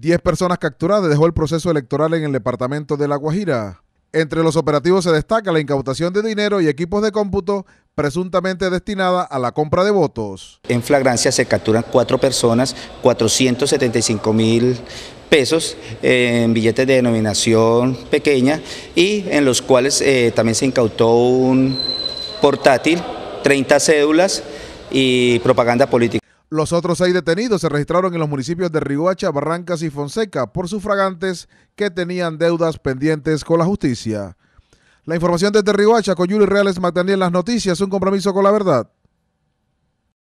10 personas capturadas dejó el proceso electoral en el departamento de La Guajira. Entre los operativos se destaca la incautación de dinero y equipos de cómputo presuntamente destinada a la compra de votos. En flagrancia se capturan cuatro personas, 475 mil pesos en billetes de denominación pequeña y en los cuales eh, también se incautó un portátil, 30 cédulas, y propaganda política. Los otros seis detenidos se registraron en los municipios de Riohacha, Barrancas y Fonseca por sufragantes que tenían deudas pendientes con la justicia. La información desde Riohacha con Yuri Reales Magdalena en las noticias, un compromiso con la verdad.